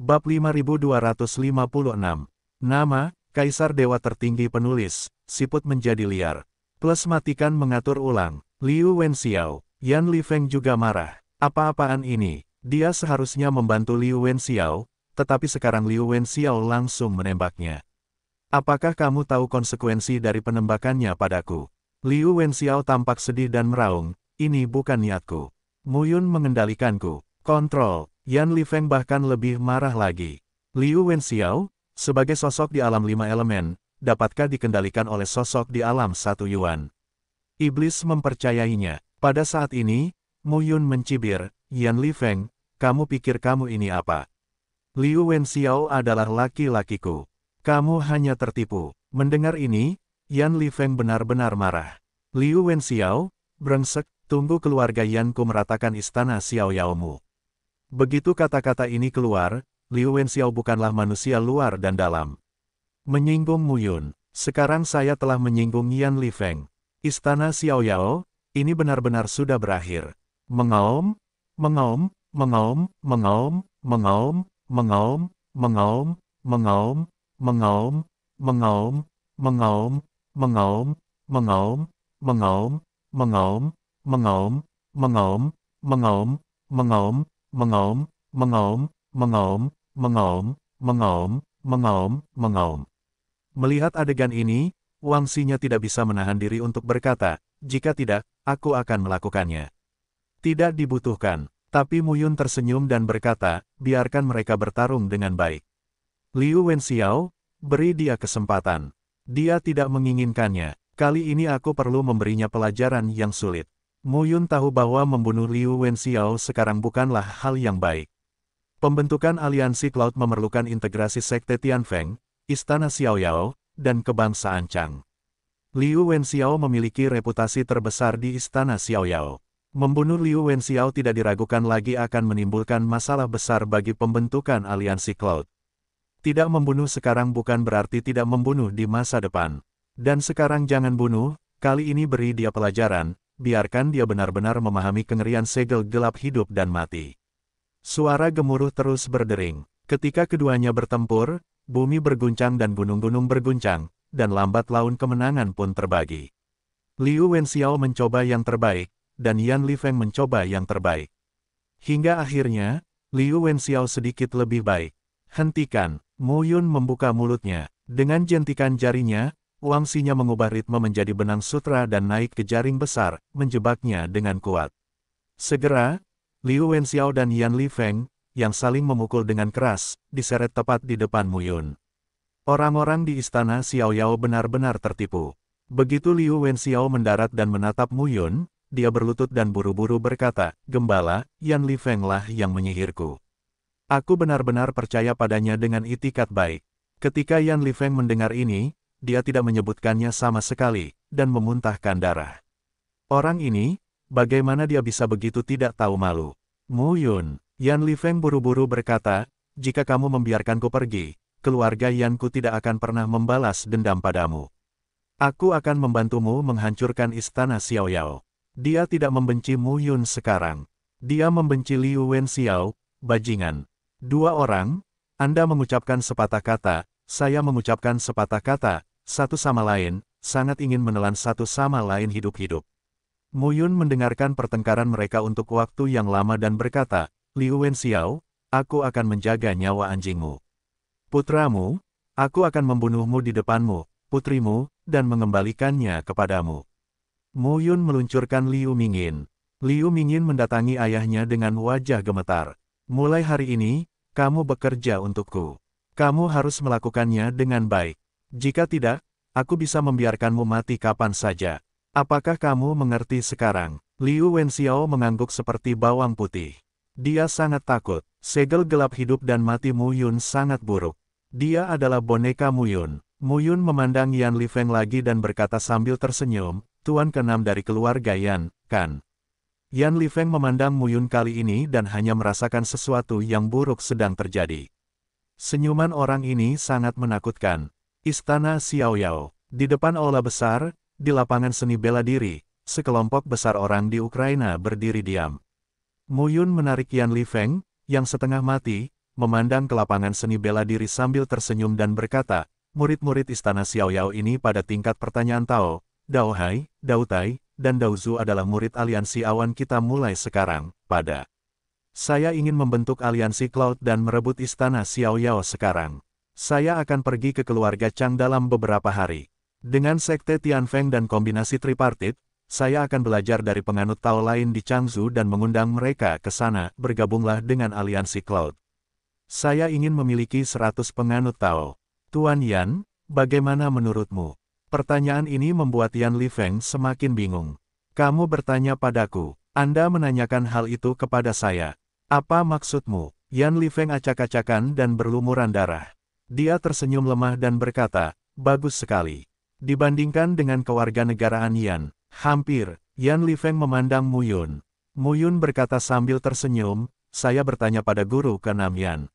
Bab 5256. Nama, Kaisar Dewa Tertinggi Penulis, Siput menjadi liar. Plus matikan mengatur ulang, Liu Wenxiao, Yan Li Feng juga marah. Apa-apaan ini, dia seharusnya membantu Liu Wenxiao, tetapi sekarang Liu Wenxiao langsung menembaknya. Apakah kamu tahu konsekuensi dari penembakannya padaku? Liu Wenxiao tampak sedih dan meraung, ini bukan niatku. Muyun mengendalikanku. Kontrol, Yan Li Feng bahkan lebih marah lagi. Liu Wenxiao, sebagai sosok di alam lima elemen, dapatkah dikendalikan oleh sosok di alam satu yuan? Iblis mempercayainya. Pada saat ini, Mu Yun mencibir, Yan Li Feng. kamu pikir kamu ini apa? Liu Wenxiao adalah laki-lakiku. Kamu hanya tertipu. Mendengar ini, Yan Li Feng benar-benar marah. Liu Wenxiao, brengsek, tunggu keluarga Yan ku meratakan istana Xiao Mu. Begitu kata-kata ini keluar, Liu Wenxiao bukanlah manusia luar dan dalam. Menyinggung Muyun, sekarang saya telah menyinggung Yan Li Feng. Istana Xiaoyao, ini benar-benar sudah berakhir. Mengaum, mengaum, mengaum, mengaum, mengaum, mengaum, mengaum, mengaum, mengaum, mengaum, mengaum, mengaum, mengaum, mengaum, mengaum, mengaum, mengaum, mengaum, mengaum, mengaum, mengaum, mengaum, mengaum, mengaum, mengaum, mengaum, mengaum. Melihat adegan ini, Wang Sinya tidak bisa menahan diri untuk berkata, jika tidak, aku akan melakukannya. Tidak dibutuhkan, tapi Muyun tersenyum dan berkata, biarkan mereka bertarung dengan baik. Liu Wenxiao, beri dia kesempatan. Dia tidak menginginkannya, kali ini aku perlu memberinya pelajaran yang sulit. Mu Yun tahu bahwa membunuh Liu Wenxiao sekarang bukanlah hal yang baik. Pembentukan aliansi Cloud memerlukan integrasi Sekte Tianfeng, Istana Xiaoyao, dan kebangsaan Chang. Liu Wenxiao memiliki reputasi terbesar di Istana Xiaoyao. Membunuh Liu Wenxiao tidak diragukan lagi akan menimbulkan masalah besar bagi pembentukan aliansi Cloud. Tidak membunuh sekarang bukan berarti tidak membunuh di masa depan. Dan sekarang jangan bunuh, kali ini beri dia pelajaran, biarkan dia benar-benar memahami kengerian segel gelap hidup dan mati. Suara gemuruh terus berdering. Ketika keduanya bertempur, bumi berguncang dan gunung-gunung berguncang, dan lambat laun kemenangan pun terbagi. Liu Wenxiao mencoba yang terbaik, dan Yan Lifeng mencoba yang terbaik. Hingga akhirnya, Liu Wenxiao sedikit lebih baik. Hentikan, Mu Yun membuka mulutnya. Dengan jentikan jarinya, Xinya mengubah ritme menjadi benang sutra dan naik ke jaring besar, menjebaknya dengan kuat. Segera, Liu Wenxiao dan Yan Li Feng, yang saling memukul dengan keras, diseret tepat di depan Mu Yun. Orang-orang di istana Xiao Yao benar-benar tertipu. Begitu Liu Wenxiao mendarat dan menatap Mu Yun, dia berlutut dan buru-buru berkata, Gembala, Yan Li Feng lah yang menyihirku. Aku benar-benar percaya padanya dengan itikat baik. Ketika Yan Li Feng mendengar ini, dia tidak menyebutkannya sama sekali, dan memuntahkan darah. Orang ini, bagaimana dia bisa begitu tidak tahu malu? Mu Yun, Yan Li Feng buru-buru berkata, jika kamu membiarkanku pergi, keluarga Yanku tidak akan pernah membalas dendam padamu. Aku akan membantumu menghancurkan istana Xiao Yao. Dia tidak membenci Mu Yun sekarang. Dia membenci Liu Wen Xiao, bajingan. Dua orang, Anda mengucapkan sepatah kata, saya mengucapkan sepatah kata, satu sama lain, sangat ingin menelan satu sama lain hidup-hidup. Muyun mendengarkan pertengkaran mereka untuk waktu yang lama dan berkata, Liu Wenxiao, aku akan menjaga nyawa anjingmu. Putramu, aku akan membunuhmu di depanmu, putrimu, dan mengembalikannya kepadamu. Mu Yun meluncurkan Liu Mingin. Liu Mingin mendatangi ayahnya dengan wajah gemetar. Mulai hari ini, kamu bekerja untukku. Kamu harus melakukannya dengan baik. Jika tidak, aku bisa membiarkanmu mati kapan saja. Apakah kamu mengerti sekarang? Liu Wenxiao mengangguk seperti bawang putih. Dia sangat takut. Segel gelap hidup dan mati Mu Yun sangat buruk. Dia adalah boneka Mu Yun. Mu Yun memandang Yan Li Feng lagi dan berkata sambil tersenyum, Tuan keenam dari keluarga Yan, kan? Yan Li Feng memandang Mu Yun kali ini dan hanya merasakan sesuatu yang buruk sedang terjadi. Senyuman orang ini sangat menakutkan. Istana Xiaoyao. Di depan aula besar, di lapangan seni bela diri, sekelompok besar orang di Ukraina berdiri diam. Yun menarik Yan Li Feng, yang setengah mati, memandang ke lapangan seni bela diri sambil tersenyum dan berkata, murid-murid istana Xiaoyao ini pada tingkat pertanyaan Tao, Dao Hai, Dao Tai, dan Dao Zu adalah murid aliansi awan kita mulai sekarang, pada. Saya ingin membentuk aliansi cloud dan merebut istana Xiaoyao sekarang. Saya akan pergi ke keluarga Chang dalam beberapa hari. Dengan sekte Tianfeng dan kombinasi tripartit, saya akan belajar dari penganut Tao lain di Changzhou dan mengundang mereka ke sana, bergabunglah dengan aliansi Cloud. Saya ingin memiliki 100 penganut Tao. Tuan Yan, bagaimana menurutmu? Pertanyaan ini membuat Yan Feng semakin bingung. Kamu bertanya padaku, Anda menanyakan hal itu kepada saya. Apa maksudmu? Yan Li Feng acak-acakan dan berlumuran darah. Dia tersenyum lemah dan berkata, bagus sekali. Dibandingkan dengan kewarganegaraan Yan, hampir, Yan Feng memandang Mu Yun Mu Yun berkata sambil tersenyum, saya bertanya pada guru ke Nam Yan.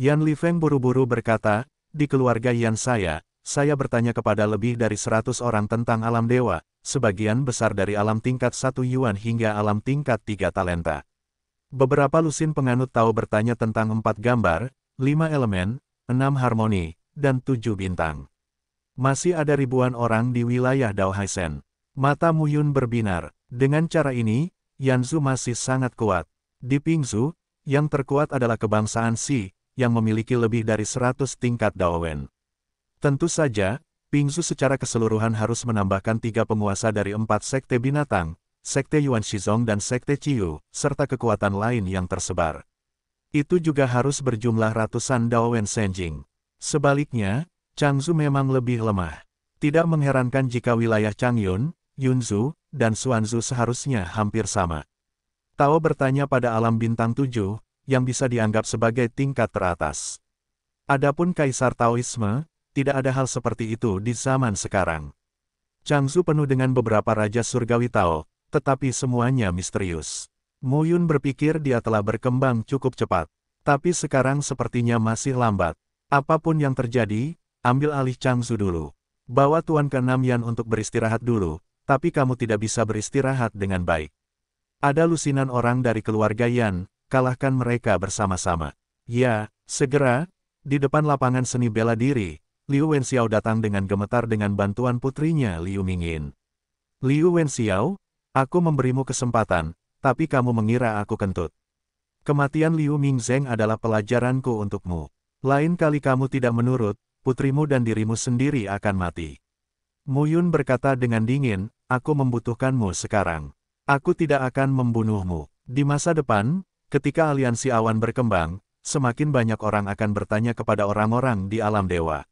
Yan Feng buru-buru berkata, di keluarga Yan saya, saya bertanya kepada lebih dari 100 orang tentang alam dewa, sebagian besar dari alam tingkat 1 Yuan hingga alam tingkat 3 talenta. Beberapa lusin penganut tahu bertanya tentang empat gambar, lima elemen, enam harmoni, dan tujuh bintang. Masih ada ribuan orang di wilayah Haisen. Mata Muyun berbinar. Dengan cara ini, Yanzu masih sangat kuat. Di Pingzu, yang terkuat adalah kebangsaan Si, yang memiliki lebih dari seratus tingkat Daowen. Tentu saja, Pingzu secara keseluruhan harus menambahkan tiga penguasa dari empat sekte binatang, sekte Yuan Shizong dan sekte Chiyu, serta kekuatan lain yang tersebar itu juga harus berjumlah ratusan Daowen Senjing. Sebaliknya, Changzu memang lebih lemah. Tidak mengherankan jika wilayah Changyun, Yunzu, dan Xuanzu seharusnya hampir sama. Tao bertanya pada alam bintang tujuh, yang bisa dianggap sebagai tingkat teratas. Adapun Kaisar Taoisme, tidak ada hal seperti itu di zaman sekarang. Changzu penuh dengan beberapa raja surgawi Tao, tetapi semuanya misterius. Muyun berpikir dia telah berkembang cukup cepat. Tapi sekarang sepertinya masih lambat. Apapun yang terjadi, ambil alih Changsu dulu. Bawa Tuan ke Yan untuk beristirahat dulu, tapi kamu tidak bisa beristirahat dengan baik. Ada lusinan orang dari keluarga Yan, kalahkan mereka bersama-sama. Ya, segera, di depan lapangan seni bela diri, Liu Wenxiao datang dengan gemetar dengan bantuan putrinya Liu Mingin. Liu Wenxiao, aku memberimu kesempatan, tapi kamu mengira aku kentut. Kematian Liu Mingzeng adalah pelajaranku untukmu. Lain kali kamu tidak menurut, putrimu dan dirimu sendiri akan mati. Muyun berkata dengan dingin, aku membutuhkanmu sekarang. Aku tidak akan membunuhmu. Di masa depan, ketika aliansi awan berkembang, semakin banyak orang akan bertanya kepada orang-orang di alam dewa.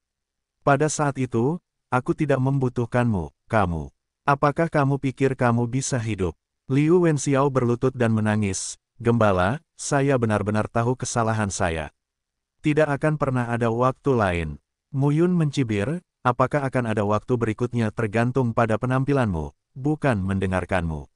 Pada saat itu, aku tidak membutuhkanmu, kamu. Apakah kamu pikir kamu bisa hidup? Liu Wenxiao berlutut dan menangis, Gembala, saya benar-benar tahu kesalahan saya. Tidak akan pernah ada waktu lain. Mu Yun mencibir, apakah akan ada waktu berikutnya tergantung pada penampilanmu, bukan mendengarkanmu.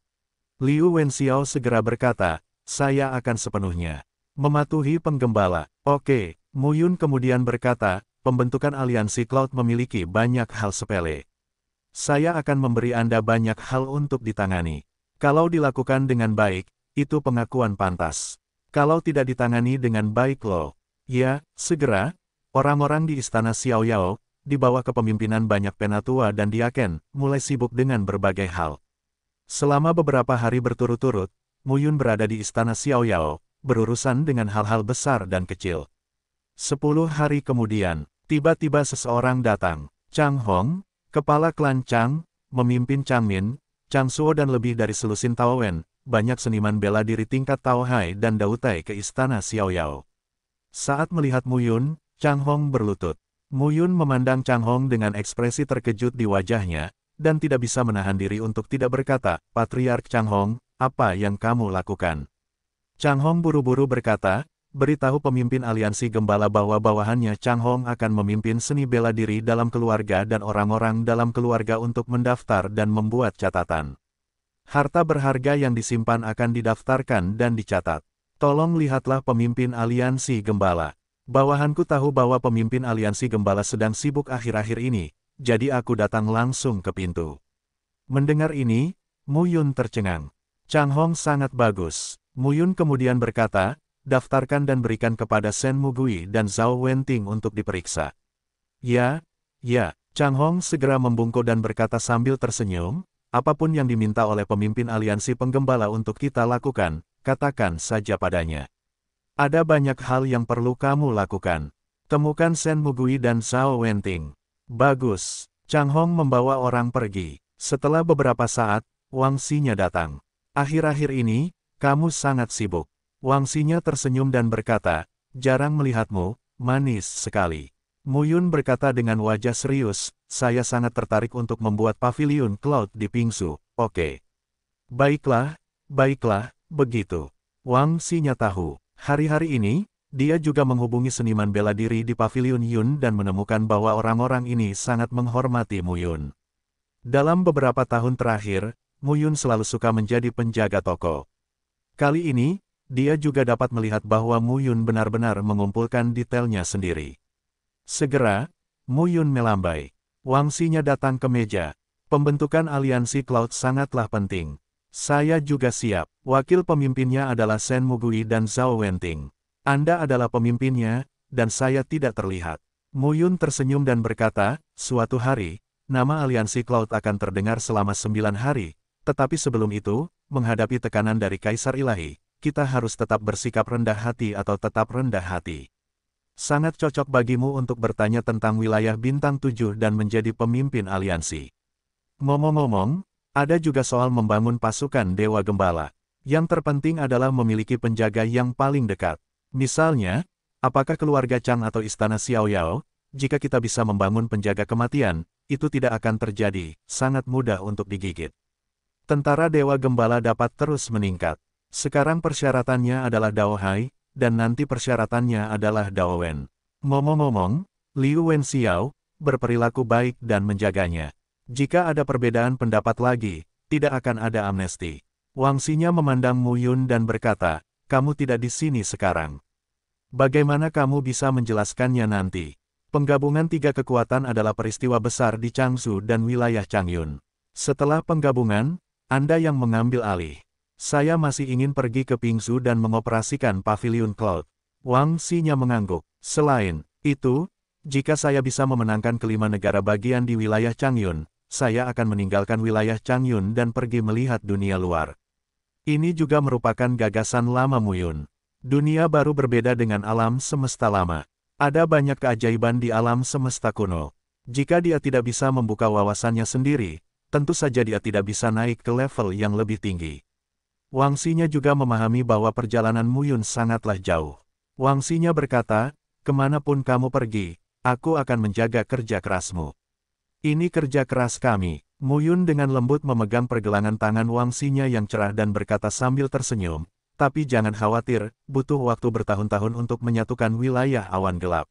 Liu Wenxiao segera berkata, saya akan sepenuhnya mematuhi penggembala. Oke, Mu Yun kemudian berkata, pembentukan aliansi cloud memiliki banyak hal sepele. Saya akan memberi Anda banyak hal untuk ditangani. Kalau dilakukan dengan baik, itu pengakuan pantas. Kalau tidak ditangani dengan baik loh, ya, segera, orang-orang di istana Xiao Yao, di bawah kepemimpinan banyak penatua dan diaken, mulai sibuk dengan berbagai hal. Selama beberapa hari berturut-turut, Muyun berada di istana Xiao Yao, berurusan dengan hal-hal besar dan kecil. Sepuluh hari kemudian, tiba-tiba seseorang datang, Chang Hong, kepala klan Chang, memimpin Chang Min, Chang Suo dan lebih dari selusin Wen, banyak seniman bela diri tingkat Tao Hai dan Dautai ke istana Xiaoyao. Saat melihat Mu Yun, Chang Hong berlutut. Mu Yun memandang Chang Hong dengan ekspresi terkejut di wajahnya, dan tidak bisa menahan diri untuk tidak berkata, Patriark Chang Hong, apa yang kamu lakukan? Chang Hong buru-buru berkata, beritahu pemimpin aliansi gembala bahwa bawahannya Chang Hong akan memimpin seni bela diri dalam keluarga dan orang-orang dalam keluarga untuk mendaftar dan membuat catatan. Harta berharga yang disimpan akan didaftarkan dan dicatat. Tolong lihatlah pemimpin aliansi gembala. Bawahanku tahu bahwa pemimpin aliansi gembala sedang sibuk akhir-akhir ini, jadi aku datang langsung ke pintu. Mendengar ini, Muyun tercengang. Chang Hong sangat bagus. Muyun kemudian berkata, daftarkan dan berikan kepada Shen Mugui dan Zhao Wenting untuk diperiksa. Ya, ya, Chang Hong segera membungkuk dan berkata sambil tersenyum, apapun yang diminta oleh pemimpin aliansi penggembala untuk kita lakukan, katakan saja padanya. Ada banyak hal yang perlu kamu lakukan. Temukan Shen Mugui dan Zhao Wenting. Bagus, Chang Hong membawa orang pergi. Setelah beberapa saat, Wang Sinya datang. Akhir-akhir ini, kamu sangat sibuk. Wang Wangsinya tersenyum dan berkata, jarang melihatmu, manis sekali. Muyun berkata dengan wajah serius, saya sangat tertarik untuk membuat pavilion cloud di Pingsu, oke. Okay. Baiklah, baiklah, begitu. Wang Sinya tahu, hari-hari ini, dia juga menghubungi seniman bela diri di pavilion Yun dan menemukan bahwa orang-orang ini sangat menghormati Muyun. Dalam beberapa tahun terakhir, Muyun selalu suka menjadi penjaga toko. Kali ini, dia juga dapat melihat bahwa Mu Yun benar-benar mengumpulkan detailnya sendiri. Segera, Mu Yun melambai. Wangsinya datang ke meja. Pembentukan aliansi cloud sangatlah penting. Saya juga siap. Wakil pemimpinnya adalah Sen Mugui dan Zhao Wenting. Anda adalah pemimpinnya, dan saya tidak terlihat. Mu Yun tersenyum dan berkata, suatu hari, nama aliansi cloud akan terdengar selama sembilan hari, tetapi sebelum itu, menghadapi tekanan dari Kaisar Ilahi, kita harus tetap bersikap rendah hati atau tetap rendah hati. Sangat cocok bagimu untuk bertanya tentang wilayah bintang 7 dan menjadi pemimpin aliansi. Ngomong-ngomong, ada juga soal membangun pasukan Dewa Gembala. Yang terpenting adalah memiliki penjaga yang paling dekat. Misalnya, apakah keluarga Chang atau istana Xiao Yao? jika kita bisa membangun penjaga kematian, itu tidak akan terjadi, sangat mudah untuk digigit. Tentara Dewa Gembala dapat terus meningkat. Sekarang persyaratannya adalah Dao Hai, dan nanti persyaratannya adalah Dao Wen. Ngomong-ngomong, Liu Wen Xiao, berperilaku baik dan menjaganya. Jika ada perbedaan pendapat lagi, tidak akan ada amnesti. Wangsinya memandang Mu Yun dan berkata, kamu tidak di sini sekarang. Bagaimana kamu bisa menjelaskannya nanti? Penggabungan tiga kekuatan adalah peristiwa besar di Changsu dan wilayah Changyun. Setelah penggabungan, Anda yang mengambil alih. Saya masih ingin pergi ke Pingzu dan mengoperasikan pavilion cloud. Wang Sinya mengangguk. Selain itu, jika saya bisa memenangkan kelima negara bagian di wilayah Changyun, saya akan meninggalkan wilayah Changyun dan pergi melihat dunia luar. Ini juga merupakan gagasan lama Muyun. Dunia baru berbeda dengan alam semesta lama. Ada banyak keajaiban di alam semesta kuno. Jika dia tidak bisa membuka wawasannya sendiri, tentu saja dia tidak bisa naik ke level yang lebih tinggi. Wangsinya juga memahami bahwa perjalanan Muyun sangatlah jauh. Wangsinya berkata, kemanapun kamu pergi, aku akan menjaga kerja kerasmu. Ini kerja keras kami. Muyun dengan lembut memegang pergelangan tangan Wangsinya yang cerah dan berkata sambil tersenyum, tapi jangan khawatir, butuh waktu bertahun-tahun untuk menyatukan wilayah awan gelap.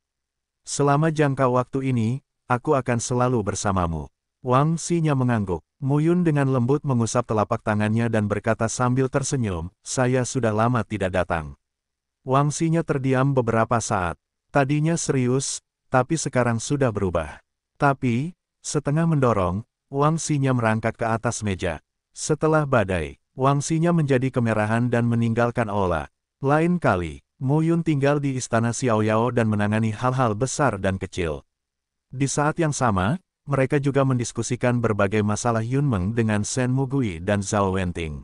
Selama jangka waktu ini, aku akan selalu bersamamu. Wang Sinya mengangguk. Muyun dengan lembut mengusap telapak tangannya dan berkata sambil tersenyum, saya sudah lama tidak datang. Wang Sinya terdiam beberapa saat. Tadinya serius, tapi sekarang sudah berubah. Tapi, setengah mendorong, Wang Sinya merangkak ke atas meja. Setelah badai, Wang Sinya menjadi kemerahan dan meninggalkan Ola. Lain kali, Mu Yun tinggal di istana Xiaoyao dan menangani hal-hal besar dan kecil. Di saat yang sama, mereka juga mendiskusikan berbagai masalah Yunmeng dengan Shen Mugui dan Zhao Wenting.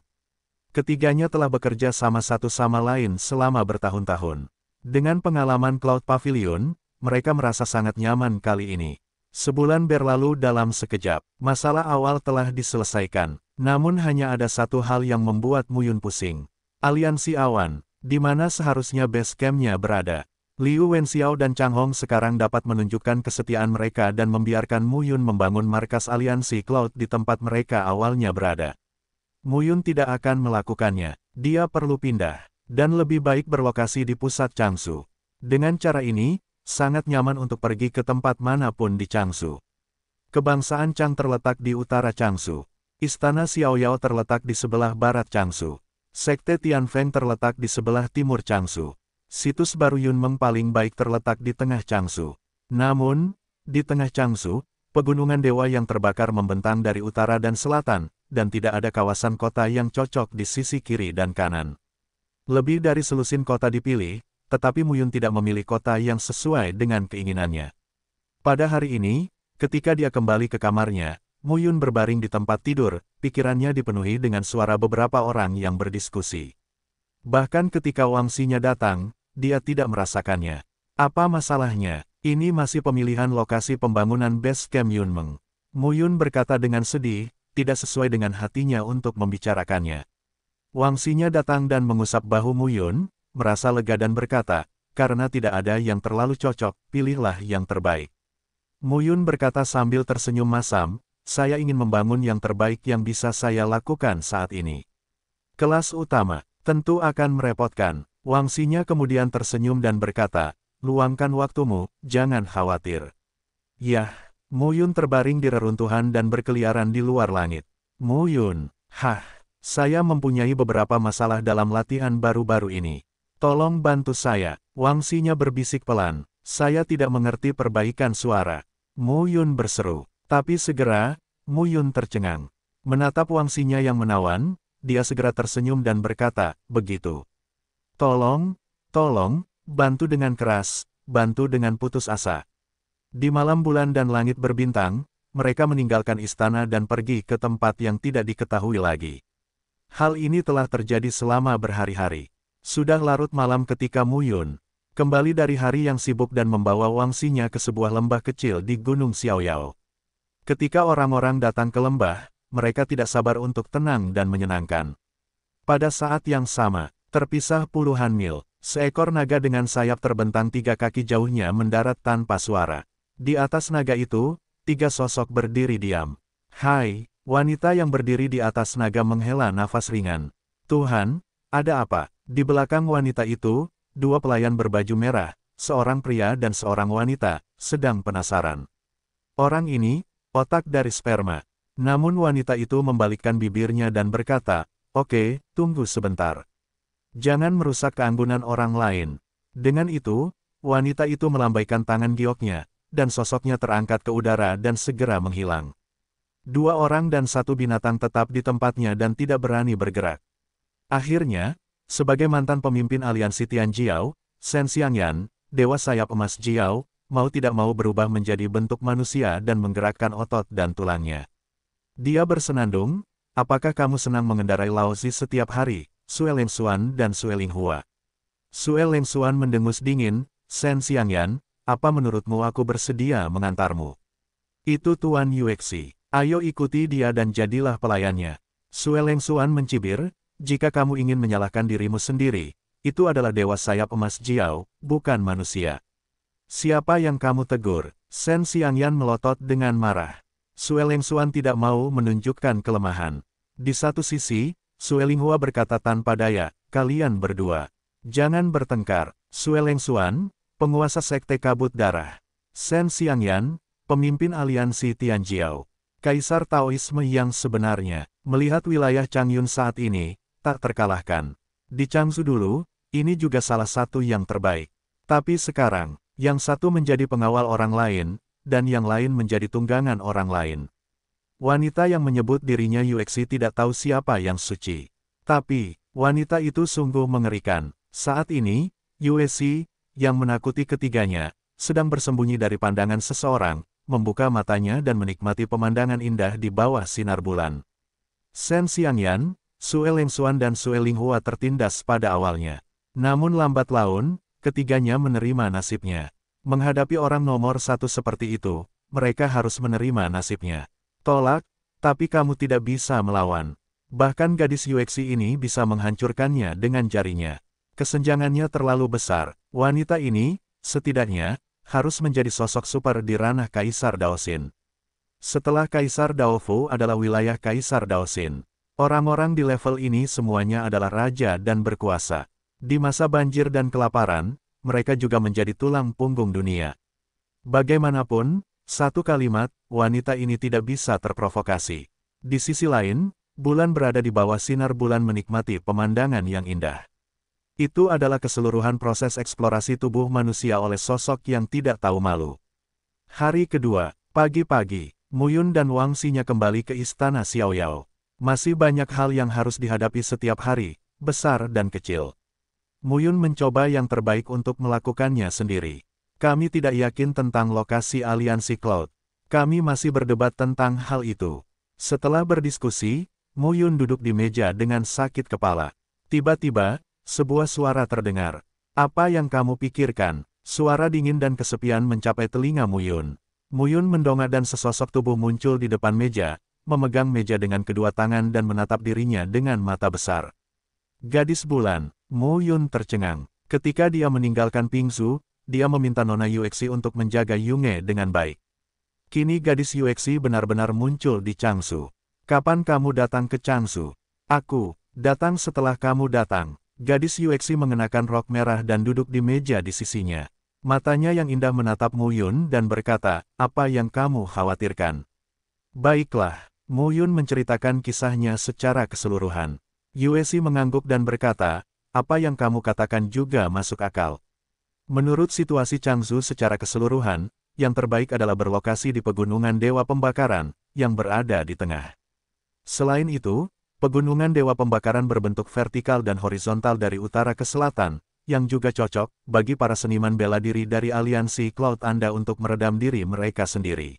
Ketiganya telah bekerja sama satu sama lain selama bertahun-tahun. Dengan pengalaman Cloud Pavilion, mereka merasa sangat nyaman kali ini. Sebulan berlalu dalam sekejap, masalah awal telah diselesaikan. Namun hanya ada satu hal yang membuat Muyun pusing. Aliansi Awan, di mana seharusnya base camp-nya berada. Liu Wenxiao dan Chang Hong sekarang dapat menunjukkan kesetiaan mereka dan membiarkan Mu Yun membangun markas aliansi Cloud di tempat mereka awalnya berada. Mu Yun tidak akan melakukannya. Dia perlu pindah, dan lebih baik berlokasi di pusat Changsu. Dengan cara ini, sangat nyaman untuk pergi ke tempat manapun di Changsu. Kebangsaan Chang terletak di utara Changsu. Istana Xiaoyao terletak di sebelah barat Changsu. Sekte Tianfeng terletak di sebelah timur Changsu situs baru Yunmeng paling baik terletak di tengah Changsu. Namun, di tengah Changsu, pegunungan dewa yang terbakar membentang dari utara dan selatan, dan tidak ada kawasan kota yang cocok di sisi kiri dan kanan. Lebih dari selusin kota dipilih, tetapi Muyun tidak memilih kota yang sesuai dengan keinginannya. Pada hari ini, ketika dia kembali ke kamarnya, Muyun berbaring di tempat tidur, pikirannya dipenuhi dengan suara beberapa orang yang berdiskusi. Bahkan ketika Wang Sinya datang, dia tidak merasakannya. Apa masalahnya? Ini masih pemilihan lokasi pembangunan base camp Yunmeng. Muyun berkata dengan sedih, tidak sesuai dengan hatinya untuk membicarakannya. Wang Sinya datang dan mengusap bahu Muyun, merasa lega dan berkata, karena tidak ada yang terlalu cocok, pilihlah yang terbaik. Muyun berkata sambil tersenyum masam, saya ingin membangun yang terbaik yang bisa saya lakukan saat ini. Kelas utama, tentu akan merepotkan, Wangsinya kemudian tersenyum dan berkata, luangkan waktumu, jangan khawatir. Yah, Yun terbaring di reruntuhan dan berkeliaran di luar langit. Mu Yun, hah, saya mempunyai beberapa masalah dalam latihan baru-baru ini. Tolong bantu saya, Wangsinya berbisik pelan, saya tidak mengerti perbaikan suara. Mu Yun berseru, tapi segera, Mu Yun tercengang. Menatap Wangsinya yang menawan, dia segera tersenyum dan berkata, begitu. Tolong, tolong, bantu dengan keras, bantu dengan putus asa. Di malam bulan dan langit berbintang, mereka meninggalkan istana dan pergi ke tempat yang tidak diketahui lagi. Hal ini telah terjadi selama berhari-hari. Sudah larut malam ketika Muyun kembali dari hari yang sibuk dan membawa wangsinya ke sebuah lembah kecil di Gunung Xiaoyao. Ketika orang-orang datang ke lembah, mereka tidak sabar untuk tenang dan menyenangkan. Pada saat yang sama, Terpisah puluhan mil, seekor naga dengan sayap terbentang tiga kaki jauhnya mendarat tanpa suara. Di atas naga itu, tiga sosok berdiri diam. Hai, wanita yang berdiri di atas naga menghela nafas ringan. Tuhan, ada apa? Di belakang wanita itu, dua pelayan berbaju merah, seorang pria dan seorang wanita, sedang penasaran. Orang ini, otak dari sperma. Namun wanita itu membalikkan bibirnya dan berkata, Oke, tunggu sebentar. Jangan merusak keanggunan orang lain. Dengan itu, wanita itu melambaikan tangan gioknya, dan sosoknya terangkat ke udara dan segera menghilang. Dua orang dan satu binatang tetap di tempatnya dan tidak berani bergerak. Akhirnya, sebagai mantan pemimpin aliansi Tian Jiao, Shen Xiangyan, Dewa Sayap Emas Jiao, mau tidak mau berubah menjadi bentuk manusia dan menggerakkan otot dan tulangnya. Dia bersenandung, apakah kamu senang mengendarai Laozi setiap hari? Sue Suan dan Sueling Hua. Sue Suan mendengus dingin, Sen Xiangyan, apa menurutmu aku bersedia mengantarmu? Itu Tuan Yuexi. Ayo ikuti dia dan jadilah pelayannya. Sue Suan mencibir, jika kamu ingin menyalahkan dirimu sendiri, itu adalah dewa sayap emas Jiao, bukan manusia. Siapa yang kamu tegur? Sen Xiangyan melotot dengan marah. Sue Suan tidak mau menunjukkan kelemahan. Di satu sisi, Suelinghua berkata tanpa daya, kalian berdua. Jangan bertengkar, Suan, penguasa sekte kabut darah. Shen Xiangyan, pemimpin aliansi Tianjiao. Kaisar Taoisme yang sebenarnya, melihat wilayah Changyun saat ini, tak terkalahkan. Di Changsu dulu, ini juga salah satu yang terbaik. Tapi sekarang, yang satu menjadi pengawal orang lain, dan yang lain menjadi tunggangan orang lain. Wanita yang menyebut dirinya Yuexi tidak tahu siapa yang suci. Tapi, wanita itu sungguh mengerikan. Saat ini, Yuexi, yang menakuti ketiganya, sedang bersembunyi dari pandangan seseorang, membuka matanya dan menikmati pemandangan indah di bawah sinar bulan. Shen Xiangyan, Sue Lemsuan dan Sue Linghua tertindas pada awalnya. Namun lambat laun, ketiganya menerima nasibnya. Menghadapi orang nomor satu seperti itu, mereka harus menerima nasibnya. Tolak, tapi kamu tidak bisa melawan. Bahkan gadis Yuexi ini bisa menghancurkannya dengan jarinya. Kesenjangannya terlalu besar. Wanita ini, setidaknya, harus menjadi sosok super di ranah Kaisar Daosin. Setelah Kaisar Daofu adalah wilayah Kaisar Daosin. Orang-orang di level ini semuanya adalah raja dan berkuasa. Di masa banjir dan kelaparan, mereka juga menjadi tulang punggung dunia. Bagaimanapun, satu kalimat, wanita ini tidak bisa terprovokasi. Di sisi lain, bulan berada di bawah sinar bulan menikmati pemandangan yang indah. Itu adalah keseluruhan proses eksplorasi tubuh manusia oleh sosok yang tidak tahu malu. Hari kedua, pagi-pagi, Muyun dan Wang Sinya kembali ke istana Xiaoyao. Masih banyak hal yang harus dihadapi setiap hari, besar dan kecil. Muyun mencoba yang terbaik untuk melakukannya sendiri. Kami tidak yakin tentang lokasi aliansi cloud. Kami masih berdebat tentang hal itu. Setelah berdiskusi, Yun duduk di meja dengan sakit kepala. Tiba-tiba, sebuah suara terdengar. Apa yang kamu pikirkan? Suara dingin dan kesepian mencapai telinga Yun. Muyun. Yun mendongak dan sesosok tubuh muncul di depan meja, memegang meja dengan kedua tangan dan menatap dirinya dengan mata besar. Gadis bulan, Yun tercengang. Ketika dia meninggalkan Pingsu dia meminta Nona Yuexi untuk menjaga Yunge dengan baik. Kini gadis Yuexi benar-benar muncul di Changsu. Kapan kamu datang ke Changsu? Aku, datang setelah kamu datang. Gadis Yuexi mengenakan rok merah dan duduk di meja di sisinya. Matanya yang indah menatap Mu Yun dan berkata, apa yang kamu khawatirkan? Baiklah, Mu Yun menceritakan kisahnya secara keseluruhan. Yuexi mengangguk dan berkata, apa yang kamu katakan juga masuk akal. Menurut situasi Changzu secara keseluruhan, yang terbaik adalah berlokasi di Pegunungan Dewa Pembakaran, yang berada di tengah. Selain itu, Pegunungan Dewa Pembakaran berbentuk vertikal dan horizontal dari utara ke selatan, yang juga cocok bagi para seniman bela diri dari aliansi Cloud Anda untuk meredam diri mereka sendiri.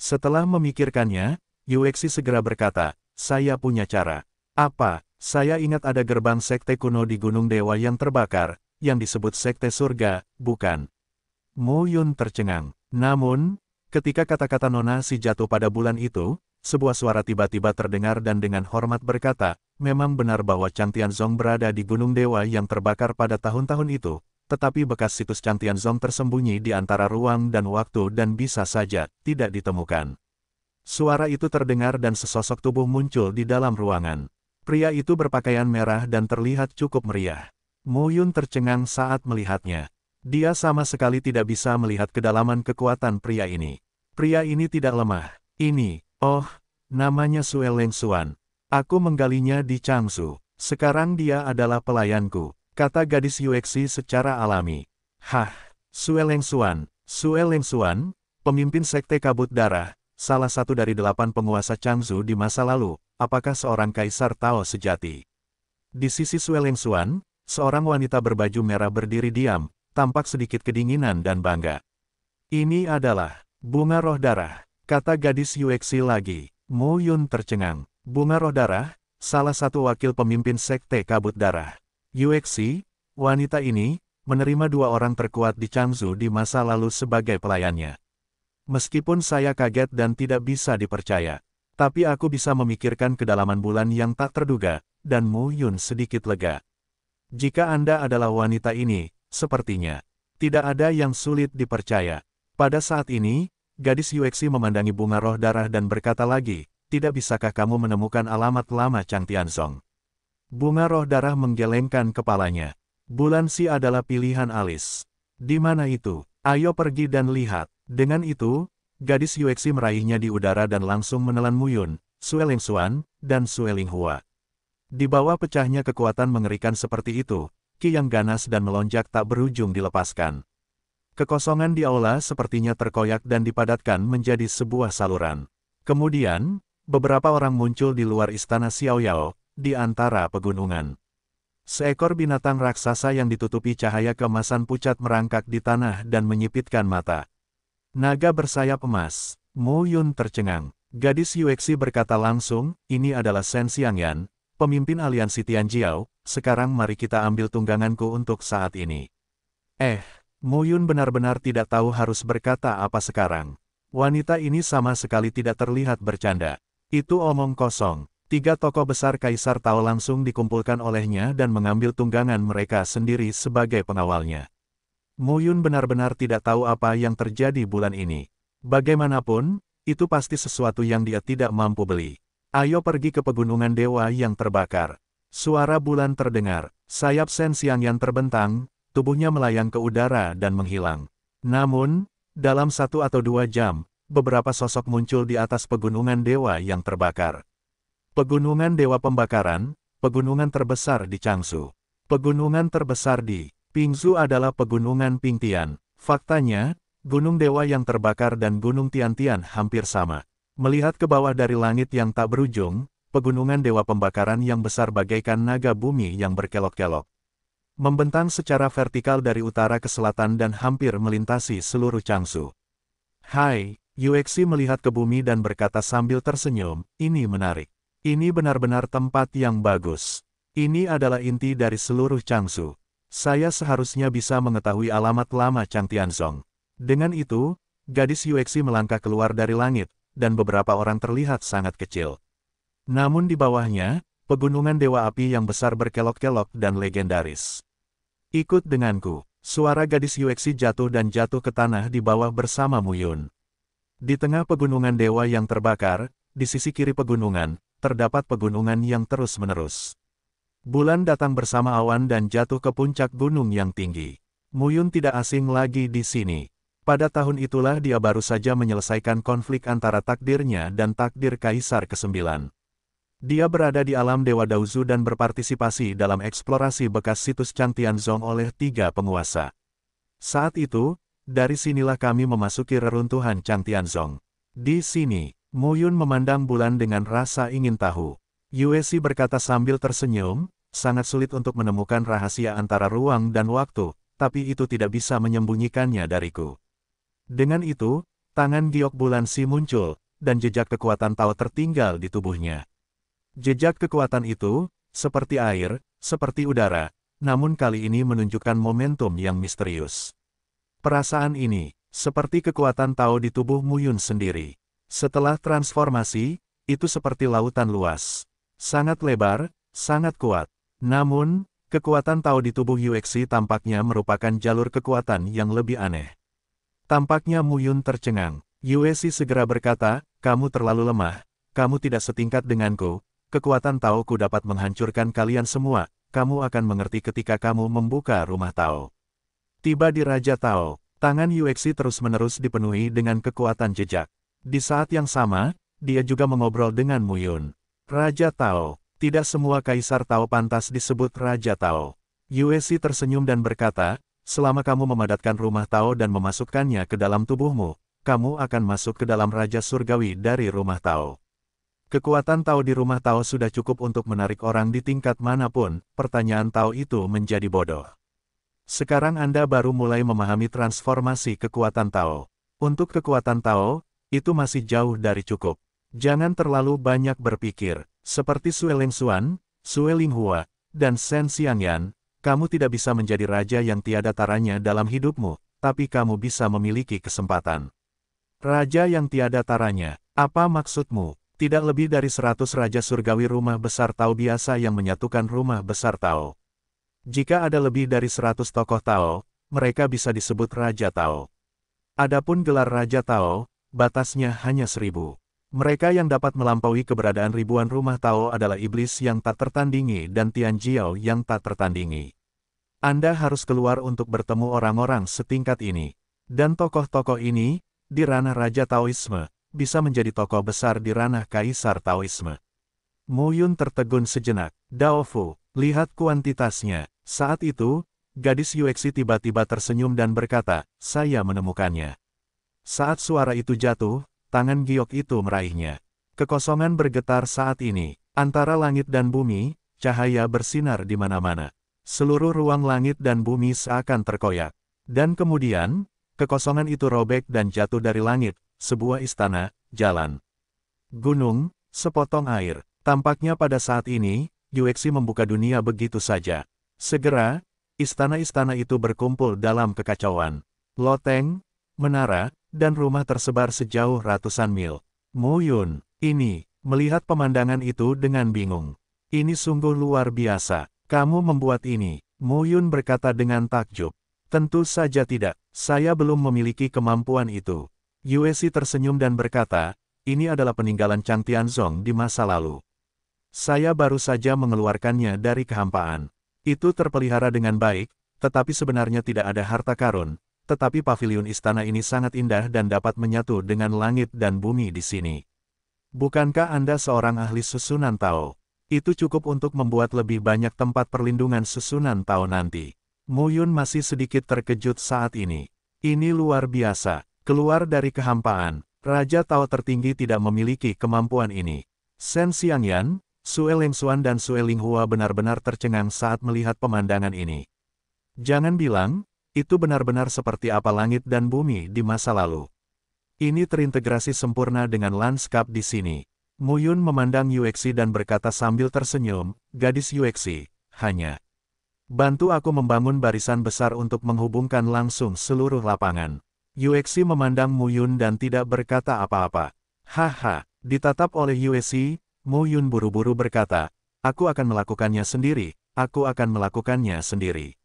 Setelah memikirkannya, Yuexi segera berkata, saya punya cara. Apa, saya ingat ada gerbang sekte kuno di Gunung Dewa yang terbakar, yang disebut sekte surga, bukan? Mu Yun tercengang. Namun, ketika kata-kata Nona si jatuh pada bulan itu, sebuah suara tiba-tiba terdengar dan dengan hormat berkata, memang benar bahwa cantian Zong berada di Gunung Dewa yang terbakar pada tahun-tahun itu, tetapi bekas situs cantian Zong tersembunyi di antara ruang dan waktu dan bisa saja tidak ditemukan. Suara itu terdengar dan sesosok tubuh muncul di dalam ruangan. Pria itu berpakaian merah dan terlihat cukup meriah. Mu Yun tercengang saat melihatnya. Dia sama sekali tidak bisa melihat kedalaman kekuatan pria ini. Pria ini tidak lemah. Ini, oh, namanya Sue Leng Suan. Aku menggalinya di Changsu. Sekarang dia adalah pelayanku, kata gadis Yuexi secara alami. Hah, Sue Leng Suan, Sue Leng Suan, pemimpin sekte kabut darah, salah satu dari delapan penguasa Changsu di masa lalu, apakah seorang kaisar Tao sejati? Di sisi Sue Leng Suan, Seorang wanita berbaju merah berdiri diam, tampak sedikit kedinginan dan bangga. Ini adalah bunga roh darah, kata gadis Yuexi lagi. Mu Yun tercengang. Bunga roh darah, salah satu wakil pemimpin sekte kabut darah. Yuexi, wanita ini, menerima dua orang terkuat di Changzhou di masa lalu sebagai pelayannya. Meskipun saya kaget dan tidak bisa dipercaya, tapi aku bisa memikirkan kedalaman bulan yang tak terduga, dan Mu Yun sedikit lega. Jika Anda adalah wanita ini, sepertinya tidak ada yang sulit dipercaya. Pada saat ini, gadis Yuexi memandangi bunga roh darah dan berkata lagi, tidak bisakah kamu menemukan alamat lama Chang Tianzong? Bunga roh darah menggelengkan kepalanya. Bulan Si adalah pilihan alis. Di mana itu? Ayo pergi dan lihat. Dengan itu, gadis Yuexi meraihnya di udara dan langsung menelan Muyun, Sueling Xuan, dan Sueling Hua. Di bawah pecahnya kekuatan mengerikan seperti itu, ki yang ganas dan melonjak tak berujung dilepaskan. Kekosongan di aula sepertinya terkoyak dan dipadatkan menjadi sebuah saluran. Kemudian, beberapa orang muncul di luar istana Xiaoyao, di antara pegunungan. Seekor binatang raksasa yang ditutupi cahaya kemasan pucat merangkak di tanah dan menyipitkan mata. Naga bersayap emas, Mu Yun tercengang. Gadis Yuexi berkata langsung, ini adalah Sen Xiangyan, pemimpin aliansi Tianjiao, sekarang mari kita ambil tungganganku untuk saat ini. Eh, Yun benar-benar tidak tahu harus berkata apa sekarang. Wanita ini sama sekali tidak terlihat bercanda. Itu omong kosong. Tiga tokoh besar Kaisar Tao langsung dikumpulkan olehnya dan mengambil tunggangan mereka sendiri sebagai pengawalnya. Yun benar-benar tidak tahu apa yang terjadi bulan ini. Bagaimanapun, itu pasti sesuatu yang dia tidak mampu beli. Ayo pergi ke pegunungan dewa yang terbakar. Suara bulan terdengar, sayap sen siang yang terbentang, tubuhnya melayang ke udara dan menghilang. Namun, dalam satu atau dua jam, beberapa sosok muncul di atas pegunungan dewa yang terbakar. Pegunungan Dewa Pembakaran, pegunungan terbesar di Changsu. Pegunungan terbesar di Pingzu adalah pegunungan Pingtian. Faktanya, Gunung Dewa yang terbakar dan Gunung Tiantian hampir sama. Melihat ke bawah dari langit yang tak berujung, pegunungan dewa pembakaran yang besar bagaikan naga bumi yang berkelok-kelok. Membentang secara vertikal dari utara ke selatan dan hampir melintasi seluruh Changsu. Hai, Yuexi melihat ke bumi dan berkata sambil tersenyum, ini menarik. Ini benar-benar tempat yang bagus. Ini adalah inti dari seluruh Changsu. Saya seharusnya bisa mengetahui alamat lama Chang Tianzong. Dengan itu, gadis Yuexi melangkah keluar dari langit, dan beberapa orang terlihat sangat kecil. Namun di bawahnya, pegunungan Dewa Api yang besar berkelok-kelok dan legendaris. Ikut denganku, suara gadis Yuexi jatuh dan jatuh ke tanah di bawah bersama Muyun. Di tengah pegunungan dewa yang terbakar, di sisi kiri pegunungan, terdapat pegunungan yang terus-menerus. Bulan datang bersama awan dan jatuh ke puncak gunung yang tinggi. Muyun tidak asing lagi di sini. Pada tahun itulah dia baru saja menyelesaikan konflik antara takdirnya dan takdir Kaisar ke-9. Dia berada di alam Dewa Dauzu dan berpartisipasi dalam eksplorasi bekas situs Zong oleh tiga penguasa. Saat itu, dari sinilah kami memasuki reruntuhan Zong. Di sini, Muyun memandang bulan dengan rasa ingin tahu. Yuesi berkata sambil tersenyum, sangat sulit untuk menemukan rahasia antara ruang dan waktu, tapi itu tidak bisa menyembunyikannya dariku. Dengan itu, tangan giok bulan si muncul, dan jejak kekuatan Tao tertinggal di tubuhnya. Jejak kekuatan itu, seperti air, seperti udara, namun kali ini menunjukkan momentum yang misterius. Perasaan ini, seperti kekuatan Tao di tubuh Muyun sendiri. Setelah transformasi, itu seperti lautan luas. Sangat lebar, sangat kuat. Namun, kekuatan Tao di tubuh Yuexi tampaknya merupakan jalur kekuatan yang lebih aneh. Tampaknya Mu Yun tercengang. Yuesi segera berkata, kamu terlalu lemah, kamu tidak setingkat denganku, kekuatan Tao ku dapat menghancurkan kalian semua, kamu akan mengerti ketika kamu membuka rumah Tao. Tiba di Raja Tao, tangan Yuexi terus-menerus dipenuhi dengan kekuatan jejak. Di saat yang sama, dia juga mengobrol dengan Mu Yun. Raja Tao, tidak semua kaisar Tao pantas disebut Raja Tao. Yuexi tersenyum dan berkata, Selama kamu memadatkan rumah Tao dan memasukkannya ke dalam tubuhmu, kamu akan masuk ke dalam Raja Surgawi dari rumah Tao. Kekuatan Tao di rumah Tao sudah cukup untuk menarik orang di tingkat manapun, pertanyaan Tao itu menjadi bodoh. Sekarang Anda baru mulai memahami transformasi kekuatan Tao. Untuk kekuatan Tao, itu masih jauh dari cukup. Jangan terlalu banyak berpikir, seperti Sue Xuan, Sue Hua, dan Shen Xiangyan, kamu tidak bisa menjadi raja yang tiada taranya dalam hidupmu, tapi kamu bisa memiliki kesempatan. Raja yang tiada taranya, apa maksudmu? Tidak lebih dari seratus raja surgawi rumah besar Tao biasa yang menyatukan rumah besar Tao. Jika ada lebih dari seratus tokoh Tao, mereka bisa disebut Raja Tao. Adapun gelar Raja Tao, batasnya hanya seribu. Mereka yang dapat melampaui keberadaan ribuan rumah Tao adalah iblis yang tak tertandingi dan Tian Jiao yang tak tertandingi. Anda harus keluar untuk bertemu orang-orang setingkat ini. Dan tokoh-tokoh ini, di ranah Raja Taoisme, bisa menjadi tokoh besar di ranah Kaisar Taoisme. Mu Yun tertegun sejenak. Dao Fu, lihat kuantitasnya. Saat itu, gadis Yuexi tiba-tiba tersenyum dan berkata, saya menemukannya. Saat suara itu jatuh, tangan giok itu meraihnya. Kekosongan bergetar saat ini, antara langit dan bumi, cahaya bersinar di mana-mana seluruh ruang langit dan bumi seakan terkoyak. Dan kemudian, kekosongan itu robek dan jatuh dari langit, sebuah istana, jalan, gunung, sepotong air. Tampaknya pada saat ini, Yuexi membuka dunia begitu saja. Segera, istana-istana itu berkumpul dalam kekacauan. Loteng, menara, dan rumah tersebar sejauh ratusan mil. Mu Yun ini, melihat pemandangan itu dengan bingung. Ini sungguh luar biasa. Kamu membuat ini, Mu Yun berkata dengan takjub. Tentu saja tidak, saya belum memiliki kemampuan itu. Si tersenyum dan berkata, ini adalah peninggalan Chang Tianzong di masa lalu. Saya baru saja mengeluarkannya dari kehampaan. Itu terpelihara dengan baik, tetapi sebenarnya tidak ada harta karun, tetapi pavilion istana ini sangat indah dan dapat menyatu dengan langit dan bumi di sini. Bukankah Anda seorang ahli susunan Tao? Itu cukup untuk membuat lebih banyak tempat perlindungan susunan tahun nanti. Muyun masih sedikit terkejut saat ini. Ini luar biasa, keluar dari kehampaan. Raja Tao tertinggi tidak memiliki kemampuan ini. Shen Xiangyan, Sue Lingxuan dan Sue Linghua benar-benar tercengang saat melihat pemandangan ini. Jangan bilang, itu benar-benar seperti apa langit dan bumi di masa lalu. Ini terintegrasi sempurna dengan lanskap di sini. Muyun memandang Yuexi dan berkata sambil tersenyum, gadis Yuexi, hanya. Bantu aku membangun barisan besar untuk menghubungkan langsung seluruh lapangan. Yuexi memandang Muyun dan tidak berkata apa-apa. Haha, ditatap oleh Yuexi, Muyun buru-buru berkata, aku akan melakukannya sendiri, aku akan melakukannya sendiri.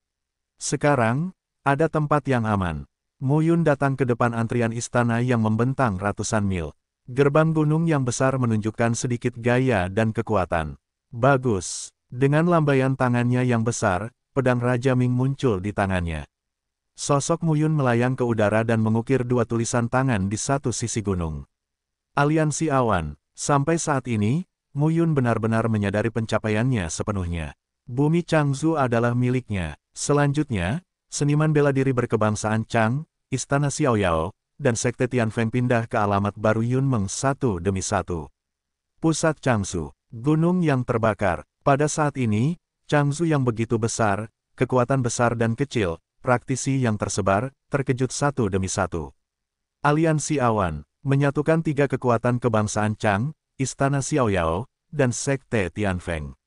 Sekarang, ada tempat yang aman. Muyun datang ke depan antrian istana yang membentang ratusan mil. Gerbang gunung yang besar menunjukkan sedikit gaya dan kekuatan. Bagus. Dengan lambaian tangannya yang besar, pedang Raja Ming muncul di tangannya. Sosok Muyun melayang ke udara dan mengukir dua tulisan tangan di satu sisi gunung. Aliansi Awan, sampai saat ini, Muyun benar-benar menyadari pencapaiannya sepenuhnya. Bumi Changzu adalah miliknya. Selanjutnya, seniman bela diri berkebangsaan Chang, Istana Xiaoyao, dan Sekte Tian Feng pindah ke alamat baru Yun Meng satu demi satu. Pusat Changsu, gunung yang terbakar. Pada saat ini, Changsu yang begitu besar, kekuatan besar dan kecil, praktisi yang tersebar, terkejut satu demi satu. Aliansi Awan, menyatukan tiga kekuatan kebangsaan Chang, Istana Xiaoyao, dan Sekte Tian Feng.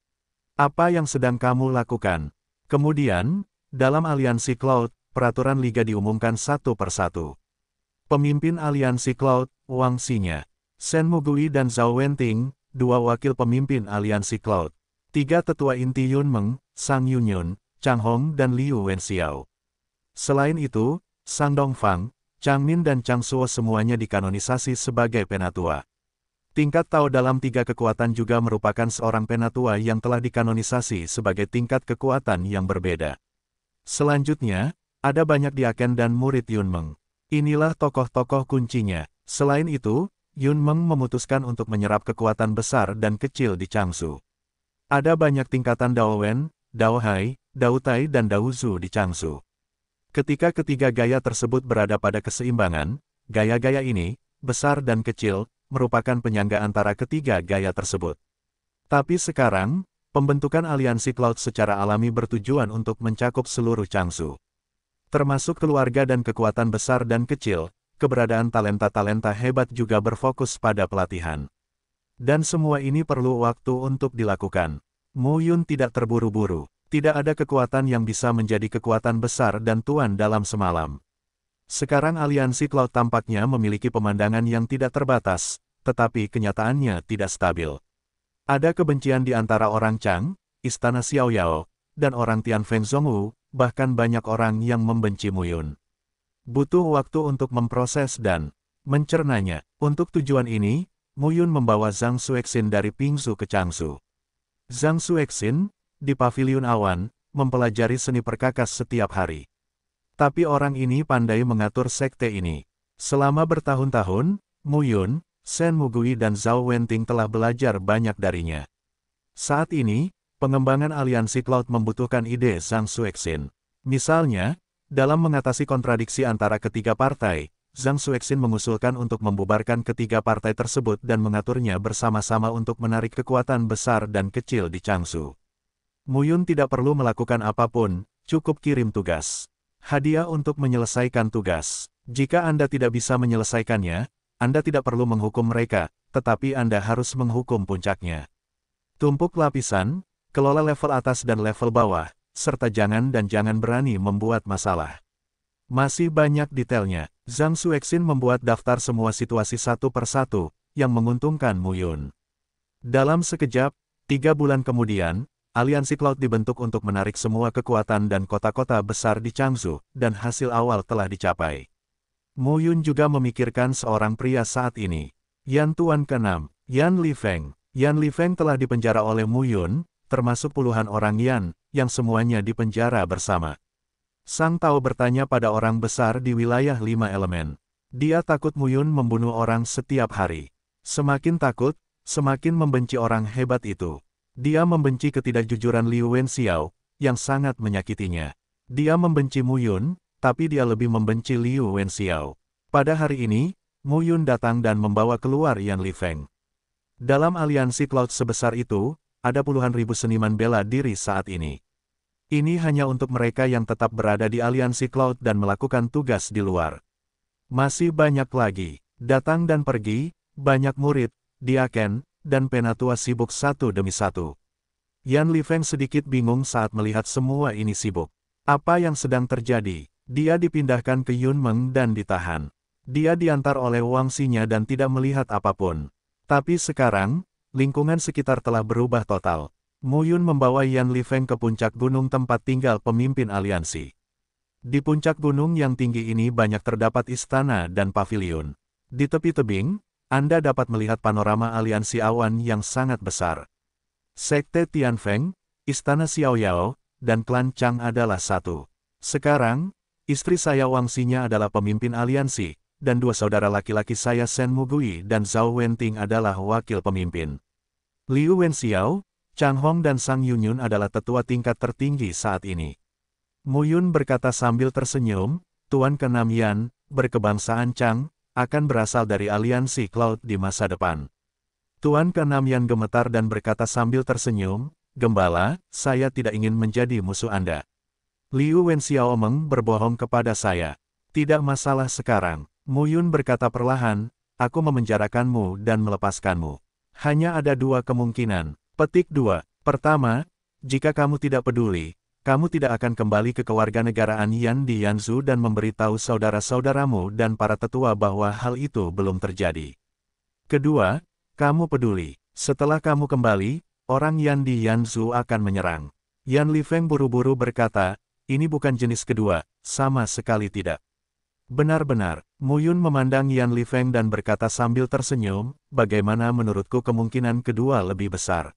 Apa yang sedang kamu lakukan? Kemudian, dalam aliansi Cloud, peraturan Liga diumumkan satu persatu. Pemimpin Aliansi Cloud, Wang Xinya. Shen Mugui dan Zhao Wenting, dua wakil pemimpin Aliansi Cloud. Tiga tetua inti Yun Meng, Sang Yunyun, Chang Hong dan Liu Wenxiao. Selain itu, Sang Dongfang, Chang Min dan Chang Suo semuanya dikanonisasi sebagai penatua. Tingkat Tao dalam tiga kekuatan juga merupakan seorang penatua yang telah dikanonisasi sebagai tingkat kekuatan yang berbeda. Selanjutnya, ada banyak diaken dan murid Yun Meng. Inilah tokoh-tokoh kuncinya. Selain itu, Yun Meng memutuskan untuk menyerap kekuatan besar dan kecil di Changsu. Ada banyak tingkatan Dao Dao Wen, Hai, Dao Tai, dan Dao Daozu di Changsu. Ketika ketiga gaya tersebut berada pada keseimbangan, gaya-gaya ini, besar dan kecil, merupakan penyangga antara ketiga gaya tersebut. Tapi sekarang, pembentukan aliansi cloud secara alami bertujuan untuk mencakup seluruh Changsu termasuk keluarga dan kekuatan besar dan kecil, keberadaan talenta-talenta hebat juga berfokus pada pelatihan. Dan semua ini perlu waktu untuk dilakukan. Mu Yun tidak terburu-buru. Tidak ada kekuatan yang bisa menjadi kekuatan besar dan tuan dalam semalam. Sekarang aliansi Cloud tampaknya memiliki pemandangan yang tidak terbatas, tetapi kenyataannya tidak stabil. Ada kebencian di antara orang Chang, Istana Xiaoyao, dan orang Tian Feng Zhongwu, bahkan banyak orang yang membenci Muyun. Butuh waktu untuk memproses dan mencernanya. Untuk tujuan ini, Muyun membawa Zhang Xuexin dari Pingsu ke Changsu. Zhang Xuexin, di Paviliun Awan, mempelajari seni perkakas setiap hari. Tapi orang ini pandai mengatur sekte ini. Selama bertahun-tahun, Muyun, Shen Mugui dan Zhao Wenting telah belajar banyak darinya. Saat ini, pengembangan aliansi cloud membutuhkan ide Zhang Xuexin. Misalnya, dalam mengatasi kontradiksi antara ketiga partai, Zhang Xuexin mengusulkan untuk membubarkan ketiga partai tersebut dan mengaturnya bersama-sama untuk menarik kekuatan besar dan kecil di Changsu. Muyun tidak perlu melakukan apapun, cukup kirim tugas. Hadiah untuk menyelesaikan tugas. Jika Anda tidak bisa menyelesaikannya, Anda tidak perlu menghukum mereka, tetapi Anda harus menghukum puncaknya. Tumpuk lapisan, kelola level atas dan level bawah, serta jangan dan jangan berani membuat masalah. Masih banyak detailnya, Zhang Xuexin membuat daftar semua situasi satu persatu, yang menguntungkan Muyun. Dalam sekejap, tiga bulan kemudian, aliansi Cloud dibentuk untuk menarik semua kekuatan dan kota-kota besar di Changzhou, dan hasil awal telah dicapai. Muyun juga memikirkan seorang pria saat ini. Yan Tuan ke Yan Li Feng. Yan Li Feng telah dipenjara oleh Muyun, termasuk puluhan orang Yan, yang semuanya dipenjara bersama. Sang Tao bertanya pada orang besar di wilayah lima elemen. Dia takut Muyun membunuh orang setiap hari. Semakin takut, semakin membenci orang hebat itu. Dia membenci ketidakjujuran Liu Wenxiao, yang sangat menyakitinya. Dia membenci Muyun, tapi dia lebih membenci Liu Wenxiao. Pada hari ini, Muyun datang dan membawa keluar Yan Li Feng. Dalam aliansi Cloud sebesar itu, ada puluhan ribu seniman bela diri saat ini. Ini hanya untuk mereka yang tetap berada di aliansi cloud dan melakukan tugas di luar. Masih banyak lagi, datang dan pergi, banyak murid, diaken, dan penatua sibuk satu demi satu. Yan Li Feng sedikit bingung saat melihat semua ini sibuk. Apa yang sedang terjadi? Dia dipindahkan ke Yun Meng dan ditahan. Dia diantar oleh Wang Xinya dan tidak melihat apapun. Tapi sekarang, Lingkungan sekitar telah berubah total. Mu Yun membawa Yan Li Feng ke puncak gunung tempat tinggal pemimpin aliansi. Di puncak gunung yang tinggi ini banyak terdapat istana dan pavilion. Di tepi tebing, Anda dapat melihat panorama aliansi awan yang sangat besar. Sekte Tian Feng, Istana Xiao Yao, dan klan Chang adalah satu. Sekarang, istri saya Wang Xinya adalah pemimpin aliansi, dan dua saudara laki-laki saya Shen Mugui dan Zhao Wenting adalah wakil pemimpin. Liu Wenxiao, Chang Hong dan Sang Yunyun adalah tetua tingkat tertinggi saat ini. Mu Yun berkata sambil tersenyum, Tuan Kenam Yan, berkebangsaan Chang, akan berasal dari aliansi cloud di masa depan. Tuan Kenam Yan gemetar dan berkata sambil tersenyum, Gembala, saya tidak ingin menjadi musuh Anda. Liu Wenxiao Meng berbohong kepada saya. Tidak masalah sekarang, Mu Yun berkata perlahan, aku memenjarakanmu dan melepaskanmu hanya ada dua kemungkinan. Petik 2. Pertama, jika kamu tidak peduli, kamu tidak akan kembali ke kewarganegaraan Yan di Yanzu dan memberitahu saudara-saudaramu dan para tetua bahwa hal itu belum terjadi. Kedua, kamu peduli. Setelah kamu kembali, orang Yan di Yanzu akan menyerang. Yan Li Feng buru-buru berkata, ini bukan jenis kedua, sama sekali tidak. Benar-benar, Muyun memandang Yan Li Feng dan berkata sambil tersenyum, bagaimana menurutku kemungkinan kedua lebih besar.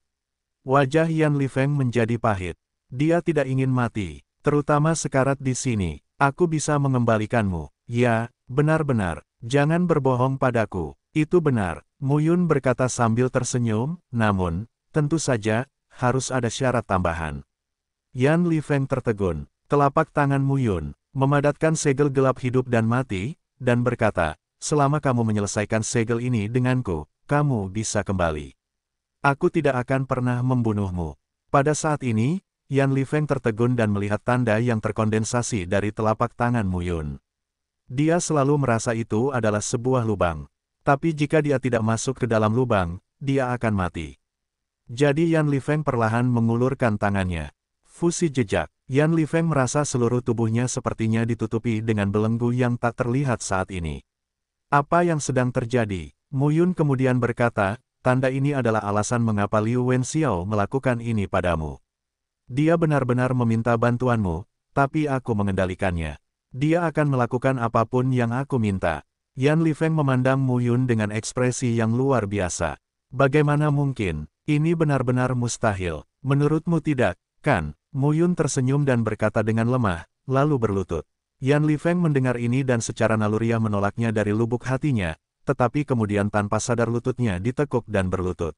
Wajah Yan Li Feng menjadi pahit. Dia tidak ingin mati, terutama sekarat di sini. Aku bisa mengembalikanmu. Ya, benar-benar, jangan berbohong padaku. Itu benar, Muyun berkata sambil tersenyum, namun, tentu saja, harus ada syarat tambahan. Yan Li Feng tertegun, telapak tangan Muyun, memadatkan segel gelap hidup dan mati, dan berkata, selama kamu menyelesaikan segel ini denganku, kamu bisa kembali. Aku tidak akan pernah membunuhmu. Pada saat ini, Yan Li Feng tertegun dan melihat tanda yang terkondensasi dari telapak tangan Mu Yun. Dia selalu merasa itu adalah sebuah lubang. Tapi jika dia tidak masuk ke dalam lubang, dia akan mati. Jadi Yan Li Feng perlahan mengulurkan tangannya. Fusi jejak. Yan Li Feng merasa seluruh tubuhnya sepertinya ditutupi dengan belenggu yang tak terlihat saat ini. Apa yang sedang terjadi? Mu Yun kemudian berkata, tanda ini adalah alasan mengapa Liu Wen Xiao melakukan ini padamu. Dia benar-benar meminta bantuanmu, tapi aku mengendalikannya. Dia akan melakukan apapun yang aku minta. Yan Li Feng memandang Mu Yun dengan ekspresi yang luar biasa. Bagaimana mungkin, ini benar-benar mustahil. Menurutmu tidak, kan? Muyun tersenyum dan berkata dengan lemah, lalu berlutut. Yan Li Feng mendengar ini dan secara naluriah menolaknya dari lubuk hatinya, tetapi kemudian tanpa sadar lututnya ditekuk dan berlutut.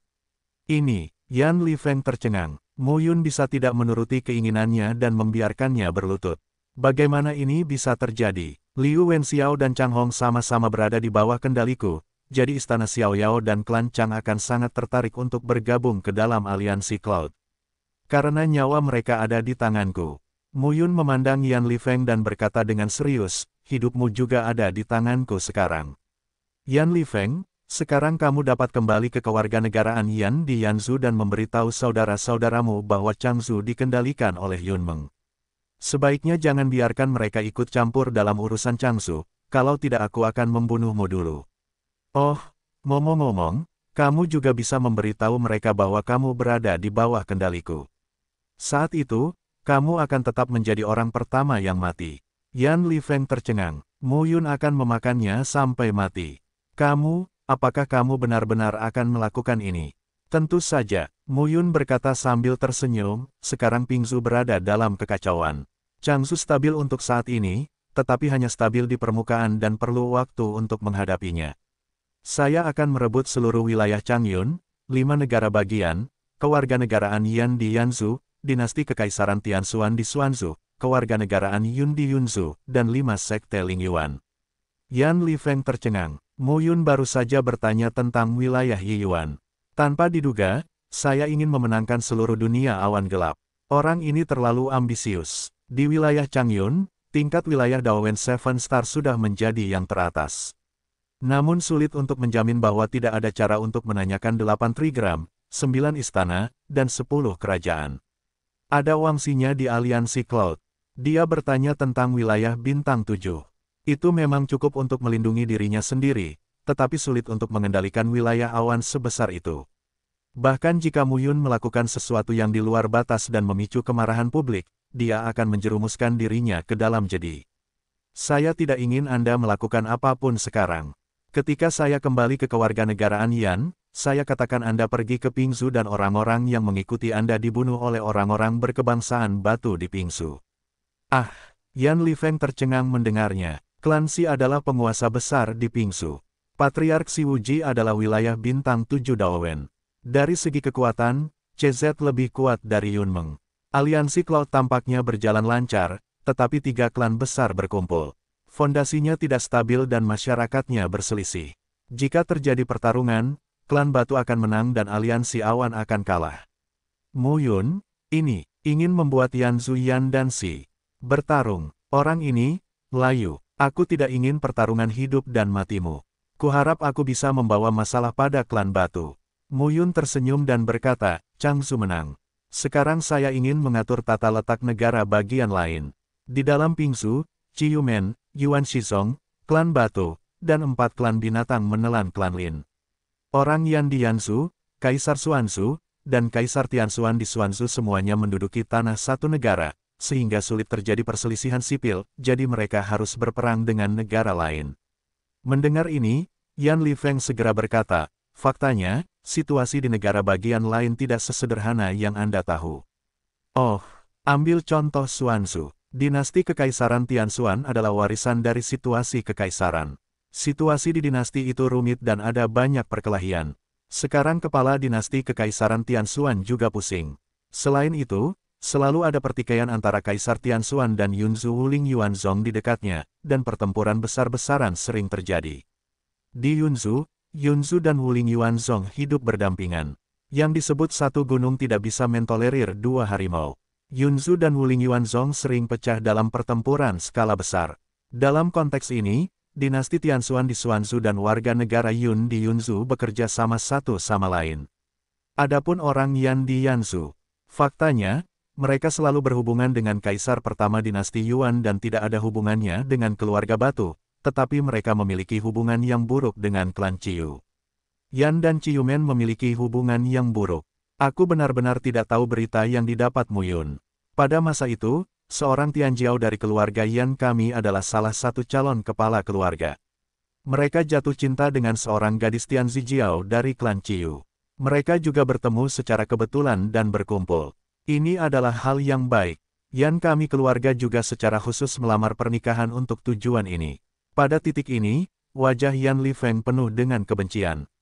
Ini, Yan Li Feng tercengang. Muyun bisa tidak menuruti keinginannya dan membiarkannya berlutut. Bagaimana ini bisa terjadi? Liu Wen Xiao dan Chang Hong sama-sama berada di bawah kendaliku, jadi istana Xiao Yao dan klan Chang akan sangat tertarik untuk bergabung ke dalam aliansi Cloud. Karena nyawa mereka ada di tanganku. Muyun memandang Yan Lifeng dan berkata dengan serius, hidupmu juga ada di tanganku sekarang. Yan Lifeng, sekarang kamu dapat kembali ke kewarganegaraan Yan di Yanzu dan memberitahu saudara-saudaramu bahwa Changzu dikendalikan oleh Yun Meng. Sebaiknya jangan biarkan mereka ikut campur dalam urusan Changsu, kalau tidak aku akan membunuhmu dulu. Oh, ngomong-ngomong, kamu juga bisa memberitahu mereka bahwa kamu berada di bawah kendaliku. Saat itu, kamu akan tetap menjadi orang pertama yang mati. Yan Li Feng tercengang. Mu Yun akan memakannya sampai mati. Kamu, apakah kamu benar-benar akan melakukan ini? Tentu saja, Mu Yun berkata sambil tersenyum, sekarang Ping Pingzu berada dalam kekacauan. Chang Changsu stabil untuk saat ini, tetapi hanya stabil di permukaan dan perlu waktu untuk menghadapinya. Saya akan merebut seluruh wilayah Chang Yun, lima negara bagian, kewarganegaraan Yan di Yanzu, dinasti kekaisaran Tianxuan di Xuanzu, kewarganegaraan Yun di Yunzu, dan lima sekte Ling Yuan. Yan Li Feng tercengang. Mu Yun baru saja bertanya tentang wilayah Yiyuan. Tanpa diduga, saya ingin memenangkan seluruh dunia awan gelap. Orang ini terlalu ambisius. Di wilayah Changyun, tingkat wilayah Daowen Seven Star sudah menjadi yang teratas. Namun sulit untuk menjamin bahwa tidak ada cara untuk menanyakan delapan trigram, sembilan istana, dan sepuluh kerajaan. Ada wangsinya di aliansi Cloud. Dia bertanya tentang wilayah bintang tujuh. Itu memang cukup untuk melindungi dirinya sendiri, tetapi sulit untuk mengendalikan wilayah awan sebesar itu. Bahkan jika Muyun melakukan sesuatu yang di luar batas dan memicu kemarahan publik, dia akan menjerumuskan dirinya ke dalam Jadi, Saya tidak ingin Anda melakukan apapun sekarang. Ketika saya kembali ke kewarganegaraan Yan, saya katakan Anda pergi ke Pingsu dan orang-orang yang mengikuti Anda dibunuh oleh orang-orang berkebangsaan batu di Pingsu. Ah, Yan Li Feng tercengang mendengarnya. Klan Si adalah penguasa besar di Pingsu. Patriark Si Wuji adalah wilayah bintang tujuh Daowen. Dari segi kekuatan, CZ lebih kuat dari Yunmeng. Aliansi Cloud tampaknya berjalan lancar, tetapi tiga klan besar berkumpul. Fondasinya tidak stabil dan masyarakatnya berselisih. Jika terjadi pertarungan, klan batu akan menang dan aliansi awan akan kalah. Mu Yun, ini, ingin membuat Yan Zuyan dan Si bertarung. Orang ini, layu, aku tidak ingin pertarungan hidup dan matimu. Kuharap aku bisa membawa masalah pada klan batu. Mu Yun tersenyum dan berkata, Chang Su menang. Sekarang saya ingin mengatur tata letak negara bagian lain. Di dalam Pingsu, Ciyumen, Yuan Shizong, klan batu, dan empat klan binatang menelan klan Lin. Orang Yan di Yansu, Kaisar Suansu, dan Kaisar Tianxuan di Suansu semuanya menduduki tanah satu negara, sehingga sulit terjadi perselisihan sipil, jadi mereka harus berperang dengan negara lain. Mendengar ini, Yan Li Feng segera berkata, faktanya, situasi di negara bagian lain tidak sesederhana yang Anda tahu. Oh, ambil contoh Suansu. Dinasti Kekaisaran Tianxuan adalah warisan dari situasi kekaisaran. Situasi di dinasti itu rumit dan ada banyak perkelahian. Sekarang kepala dinasti kekaisaran Tianxuan juga pusing. Selain itu, selalu ada pertikaian antara Kaisar Tianxuan dan Yunzu Wuling Yuanzong di dekatnya, dan pertempuran besar-besaran sering terjadi. Di Yunzu, Yunzu dan Wuling Yuanzong hidup berdampingan. Yang disebut satu gunung tidak bisa mentolerir dua harimau. Yunzu dan Wuling Yuanzong sering pecah dalam pertempuran skala besar. Dalam konteks ini, Dinasti Tianxuan di Xuanzu dan warga negara Yun di Yunzu bekerja sama satu sama lain. Adapun orang Yan di Yanzu, faktanya, mereka selalu berhubungan dengan kaisar pertama dinasti Yuan dan tidak ada hubungannya dengan keluarga Batu, tetapi mereka memiliki hubungan yang buruk dengan klan Ciu. Yan dan Ciumen memiliki hubungan yang buruk. Aku benar-benar tidak tahu berita yang didapat Muyun. Pada masa itu, seorang Tianjiao dari keluarga Yan kami adalah salah satu calon kepala keluarga. Mereka jatuh cinta dengan seorang gadis Tian Tianzijiao dari klan Ciyu. Mereka juga bertemu secara kebetulan dan berkumpul. Ini adalah hal yang baik. Yan kami keluarga juga secara khusus melamar pernikahan untuk tujuan ini. Pada titik ini, wajah Yan Li Feng penuh dengan kebencian.